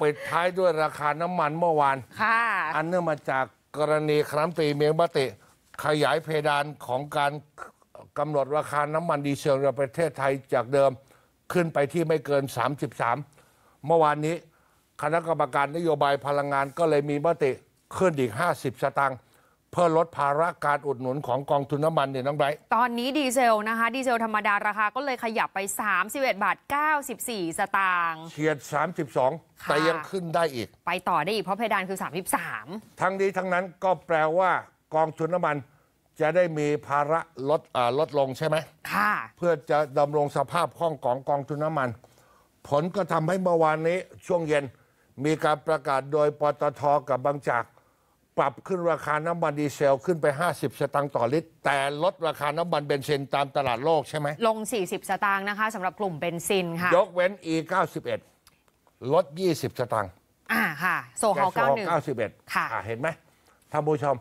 ปิดท้ายด้วยราคาน้ำมันเมื่อวานค่ะอันเนื่องมาจากกรณีครั้งตีเมียงบติ ขยายเพดานของการกำหนดราคาน้ำมันดีเซลในประเทศไทยจากเดิมขึ้นไปที่ไม่เกิน 33 เมื่อวานนี้คณะกรรมการนโยบายพลังงานก็เลยมีมติขึ้นอีก 50 สตางค์เพื่อลดภาระการอุดหนุนของกองทุนน้ำมันเนี่ยน้องไบรท์ตอนนี้ดีเซลนะคะ ดีเซลธรรมดาราคาก็เลยขยับไป31บาท94 สตางค์เฉียด 32 แต่ยังขึ้นได้อีก ไปต่อได้อีกเพราะเพดานคือ 33 ทั้งนี้ทั้งนั้นก็แปลว่ากองทุนน้ำมันจะได้มีภาระลดลดลงใช่ไหมค่ะ เพื่อจะดำรงสภาพคล่องของกองทุนน้ำมัน ผลก็ทำให้เมื่อวานนี้ช่วงเย็น มีการประกาศโดยปตทกับบางจากปรับขึ้นราคาน้ำมัน ดีเซลขึ้นไป 50 สตางค์ต่อลิตร แต่ลดราคาน้ำมันเบนซินตามตลาดโลกใช่ไหมลง 40 สตางค์นะคะสำหรับกลุ่มเบนซินค่ะ ยกเว้น E91 ลด 20 สตางค์อ่าค่ะโซฮอล91 91ค่ะเห็นไหมท่านผู้ชม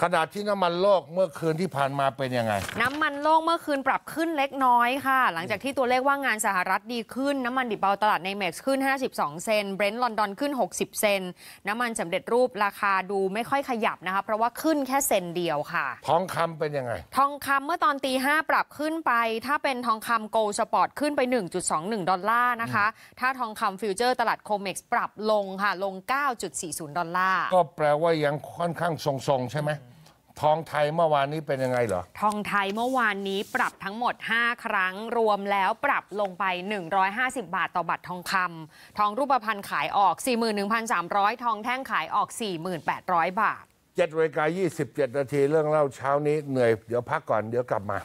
ขนาดที่น้ำมันโลกเมื่อคืนที่ผ่านมาเป็นยังไง น้ำมันโลกเมื่อคืนปรับขึ้นเล็กน้อยค่ะ หลังจากที่ตัวเลขว่างงานสหรัฐดีขึ้น น้ำมันดิบเบาตลาดในเม็กซ์ขึ้น 52 เซนเบรนท์ลอนดอนขึ้น 60 เซนน้ำมันสำเร็จรูปราคาดูไม่ค่อยขยับนะคะ เพราะว่าขึ้นแค่เซนเดียวค่ะ ทองคำเป็นยังไง ทองคำเมื่อตอนตีห้าปรับขึ้นไป ถ้าเป็นทองคำโกลสปอร์ตขึ้นไป1.21ดอลลาร์นะคะถ้าทองคำฟิวเจอร์ตลาดโคเม็กซ์ปรับลงค่ะลง9.40ดอลลาร์ก็แปลว่ายังค่อนข้างทรงๆใช่ไหมทองไทยเมื่อวานนี้เป็นยังไงเหรอ ทองไทยเมื่อวานนี้ปรับทั้งหมด 5 ครั้งรวมแล้วปรับลงไป 150 บาทต่อบัตรทองคำทองรูปพรรณขายออก 41,300 ทองแท่งขายออก 4,800 บาท7จ็ดเวลา27 นาทีเรื่องเล่าเช้านี้เหนื่อยเดี๋ยวพักก่อนเดี๋ยวกลับมา